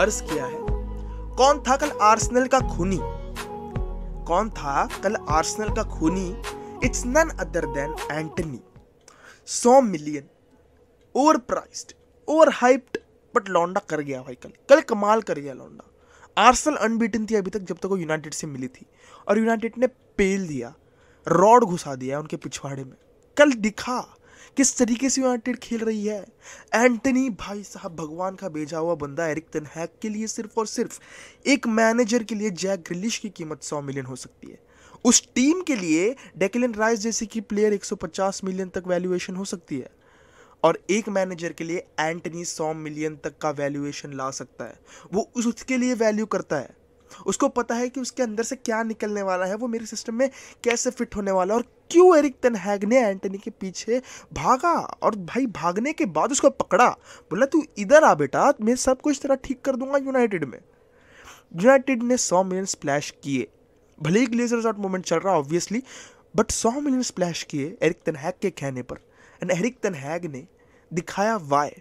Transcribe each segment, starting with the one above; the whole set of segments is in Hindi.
अर्ज किया है कौन था कल आर्सनल का खूनी कौन था कल आर्सनल का खूनी it's none other than Antony सौ million over priced over hyped but लौंडा कर गया भाई कल कल कमाल कर गया लौंडा आर्सनल अनबीटन थी अभी तक जब तक वो यूनाइटेड से मिली थी और यूनाइटेड ने पेल दिया रॉड घुसा दिया उनके पिछवाड़े में कल दिखा किस तरीके से यूनाइटेड खेल रही है एंटनी भाई साहब भगवान का भेजा हुआ बंदा एरिक तन हैक के लिए सिर्फ और सिर्फ एक मैनेजर के लिए जैक ग्रिलिश की कीमत सौ मिलियन हो सकती है उस टीम के लिए डेकलिन राइस जैसे कि प्लेयर 150 मिलियन तक वैल्यूएशन हो सकती है और एक मैनेजर के लिए एंटनी 100 मिलियन तक का वैल्यूएशन ला सकता है वो उसके लिए वैल्यू करता है उसको पता है कि उसके अंदर से क्या निकलने वाला है वो मेरे सिस्टम में कैसे फिट होने वाला और क्यों एरिक तन हैग ने एंटनी के पीछे भागा और भाई भागने के बाद उसको पकड़ा बोला तू इधर आ बेटा मैं सब कुछ तरह ठीक कर दूंगा यूनाइटेड में यूनाइटेड ने सौ मिलियन स्प्लैश किए भले ही ग्लेजर आउट मोमेंट चल रहा ऑब्वियसली बट सौ मिलियन स्प्लैश किए एरिक तन हैग के कहने पर एंड एरिक तन हैग ने दिखाया वाय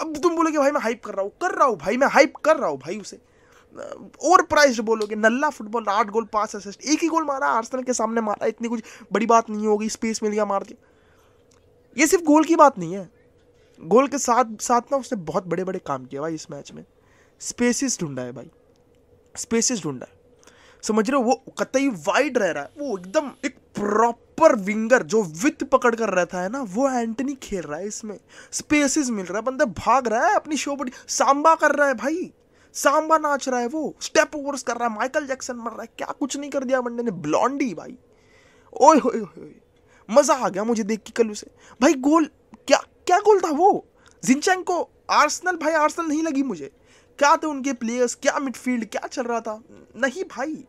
अब तुम बोलोगे भाई मैं हाइप कर रहा हूँ कर रहा हूँ भाई मैं हाइप कर रहा हूँ भाई उसे ओवर प्राइज बोलोगे नल्ला फुटबॉल आठ गोल पाँच असिस्ट एक ही गोल मारा आर्सनल के सामने मारा इतनी कुछ बड़ी बात नहीं होगी स्पेस मिल गया मार दिया ये सिर्फ गोल की बात नहीं है गोल के साथ साथ ना उसने बहुत बड़े बड़े काम किया भाई इस मैच में स्पेसिस ढूंढा है भाई स्पेसिस ढूंढा है समझ रहे हो वो कतई वाइड रह रहा है वो एकदम एक प्रॉपर विंगर जो विथ पकड़ कर रहता है ना वो एंटनी खेल रहा है इसमें स्पेसिस मिल रहा है बंदा भाग रहा है अपनी शो बड़ी सांबा कर रहा है भाई सांबा नाच रहा है वो स्टेप ओवर्स कर रहा है माइकल जैक्सन मर रहा है क्या कुछ नहीं कर दिया बंदे ने ब्लॉन्डी भाई ओए होए होए मज़ा आ गया मुझे देख के कल उसे भाई गोल क्या क्या गोल था वो जिनचैंग को आर्सनल भाई आर्सनल नहीं लगी मुझे क्या थे उनके प्लेयर्स क्या मिडफील्ड क्या चल रहा था नहीं भाई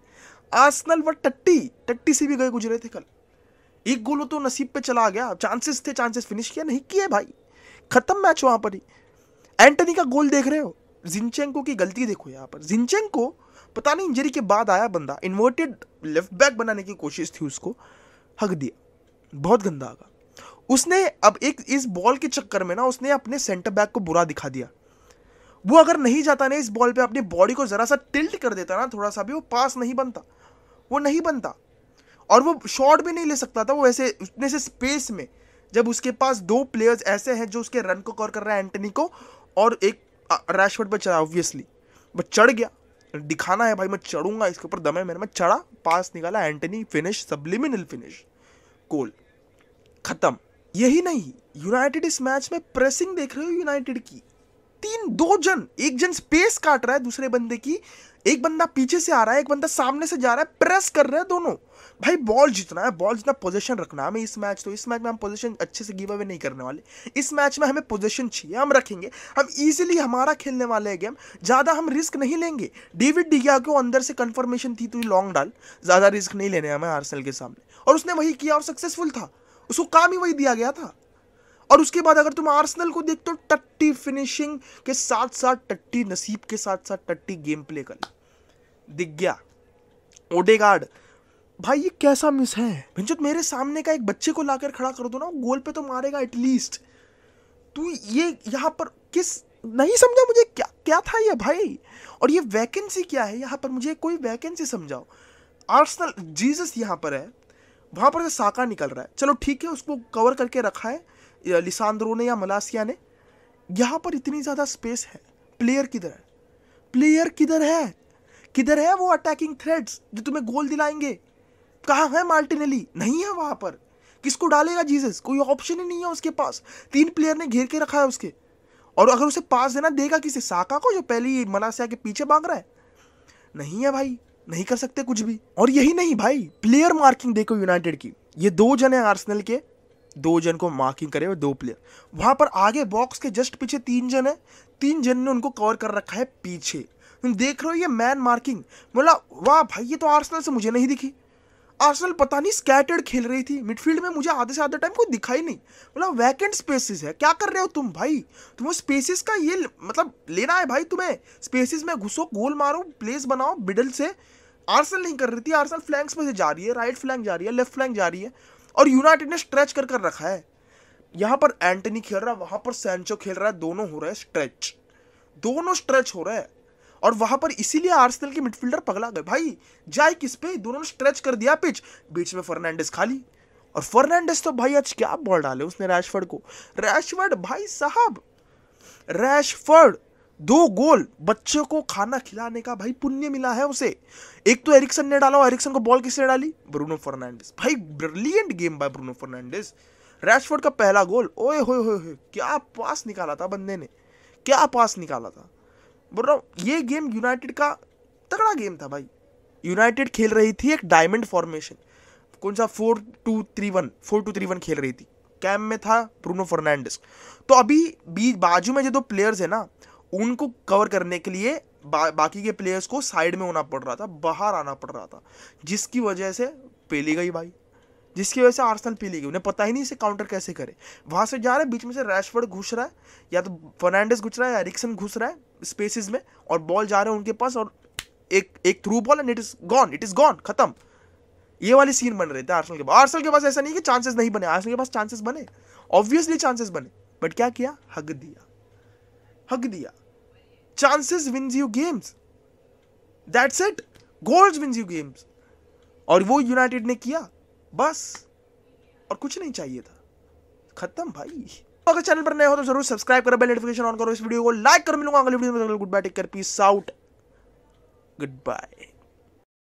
आर्सनल व टट्टी टट्टी से भी गए गुजरे थे कल एक गोल तो नसीब पे चला गया चांसेस थे चांसेस फिनिश किया नहीं किए भाई खत्म मैच वहां पर ही एंटनी का गोल देख रहे हो जिनचेंको की गलती देखो यहाँ पर जिनचेंको पता नहीं इंजरी के बाद आया बंदा इन्वर्टेड लेफ्ट बैक बनाने की कोशिश थी उसको हक दिया बहुत गंदा आगा उसने अब एक इस बॉल के चक्कर में ना उसने अपने सेंटर बैक को बुरा दिखा दिया वो अगर नहीं जाता ना इस बॉल पे अपनी बॉडी को ज़रा सा टिल्ट कर देता ना थोड़ा सा भी वो पास नहीं बनता वो नहीं बनता और वो शॉट भी नहीं ले सकता था वो ऐसे उतने से स्पेस में जब उसके पास दो प्लेयर्स ऐसे हैं जो उसके रन को कवर कर रहा है एंटनी को और एक रैशवर्ड पर चढ़ा ऑब्वियसली बट चढ़ गया दिखाना है भाई मैं चढ़ूंगा इसके ऊपर दम है मेरे में चढ़ा पास निकाला Antony finish subliminal finish goal खत्म यही नहीं यूनाइटेड इस मैच में प्रेसिंग देख रहे हो यूनाइटेड की तीन दो जन एक जन स्पेस काट रहा है दूसरे बंदे की एक बंदा पीछे से आ रहा है एक बंदा सामने से जा रहा है प्रेस कर रहे हैं दोनों भाई बॉल जीतना है बॉल जितना पोजीशन रखना है हमें इस मैच तो इस मैच में हम पोजीशन अच्छे से गिव अवे नहीं करने वाले इस मैच में हमें पोजीशन चाहिए हम रखेंगे हम इजीली हमारा खेलने वाले हैं गेम ज़्यादा हम रिस्क नहीं लेंगे डेविड डिगिया को अंदर से कन्फर्मेशन थी तो लॉन्ग डाल ज़्यादा रिस्क नहीं लेने हमें आर्सेनल के सामने और उसने वही किया और सक्सेसफुल था उसको काम ही वही दिया गया था और उसके बाद अगर तुम आर्सनल को देखते हो टट्टी फिनिशिंग के साथ साथ टट्टी नसीब के साथ साथ टट्टी गेम प्ले कर दिख गया ओडेगार्ड भाई ये कैसा मिस है भंजत मेरे सामने का एक बच्चे को लाकर खड़ा कर दो ना गोल पे तो मारेगा एटलीस्ट तू ये यहाँ पर किस नहीं समझा मुझे क्या क्या था ये भाई और ये वैकेंसी क्या है यहाँ पर मुझे कोई वैकेंसी समझाओ आर्सनल जीसस यहाँ पर है वहाँ पर से साका निकल रहा है चलो ठीक है उसको कवर करके रखा है लिसांद्रो ने या मलासिया ने यहाँ पर इतनी ज़्यादा स्पेस है प्लेयर किधर है प्लेयर किधर है किधर है वो अटैकिंग थ्रेड्स जो तुम्हें गोल दिलाएंगे कहाँ है मार्टिनली नहीं है वहाँ पर किसको डालेगा जीजस कोई ऑप्शन ही नहीं है उसके पास तीन प्लेयर ने घेर के रखा है उसके और अगर उसे पास देना देगा किसी साका को जो पहले ही मलासिया के पीछे भाग रहा है नहीं है भाई नहीं कर सकते कुछ भी और यही नहीं भाई प्लेयर मार्किंग देखो यूनाइटेड की ये दो जने आर्सनल के दो जन को मार्किंग करे हुए दो प्लेयर वहाँ पर आगे बॉक्स के जस्ट पीछे तीन जन है तीन जन ने उनको कवर कर रखा है पीछे तुम देख रहे हो ये मैन मार्किंग बोला वाह भाई ये तो आर्सनल से मुझे नहीं दिखी आर्सनल पता नहीं स्कैटर्ड खेल रही थी मिडफील्ड में मुझे आधे से आधे टाइम कोई दिखाई नहीं बोला वैकेंट स्पेसिस है क्या कर रहे हो तुम भाई तुम्हें स्पेसिस का ये मतलब लेना है भाई तुम्हें स्पेसिस में घुसो गोल मारो प्लेस बनाओ बिडल से आर्सनल नहीं कर रही थी आर्सनल फ्लैंक्स में से जा रही है राइट फ्लैंक जा रही है लेफ्ट फ्लैंक जा रही है और यूनाइटेड ने स्ट्रेच कर कर रखा है यहाँ पर एंटनी खेल रहा है वहाँ पर सेंचो खेल रहा है दोनों हो रहे हैं स्ट्रेच दोनों स्ट्रेच हो रहे हैं और वहां पर इसीलिए आर्सेनल के मिडफील्डर पगला गए भाई जाए किस पे दोनों ने स्ट्रेच कर दिया पिच बीच में फर्नांडिस खाली और फर्नांडिस तो भाई आज क्या बॉल डाले उसने रैशफर्ड को रैशफर्ड भाई साहब रैशफर्ड दो गोल बच्चे को खाना खिलाने का भाई पुण्य मिला है उसे एक तो एरिक्सन ने डाला एरिक्सन को बॉल किसने डाली ब्रूनो फर्नांडिस भाई brilliant game by Bruno Fernandes Rashford का पहला गोल ओए होए होए क्या पास निकाला था बंदे ने क्या पास निकाला था बोल रहा हूँ ये गेम यूनाइटेड का तगड़ा गेम था भाई यूनाइटेड खेल रही थी एक डायमंड फॉर्मेशन कौन सा four two three one four two three one खेल रही थी कैम में था ब्रूनो फर्नांडिस तो अभी बीच बाजू में जो दो प्लेयर्स है ना उनको कवर करने के लिए बा, बाकी के प्लेयर्स को साइड में होना पड़ रहा था बाहर आना पड़ रहा था जिसकी वजह से पेली गई भाई जिसकी वजह से आर्सनल पीली गई उन्हें पता ही नहीं इसे काउंटर कैसे करे वहाँ से जा रहे बीच में से रैशफर्ड घुस रहा है या तो फर्नांडिस घुस रहा है या रिक्सन घुस रहा है स्पेसिस में और बॉल जा रहे हैं उनके पास और एक एक through ball and it is gone it is gone खत्म ये वाली सीन बन रहे थे आर्सनल के पास आर्सनल के पास ऐसा नहीं कि चांसेस नहीं बने आर्सनल के पास चांसेस बने ऑब्वियसली चांसेस बने बट क्या किया हक दिया हक दिया chances wins you games that's it goals wins you games और वो यूनाइटेड ने किया बस और कुछ नहीं चाहिए था खत्म भाई अगर चैनल पर नए हो तो जरूर सब्सक्राइब करो बेल नोटिफिकेशन ऑन करो इस वीडियो को लाइक कर मिलूंगा अगले वीडियो में good bye take care peace out good bye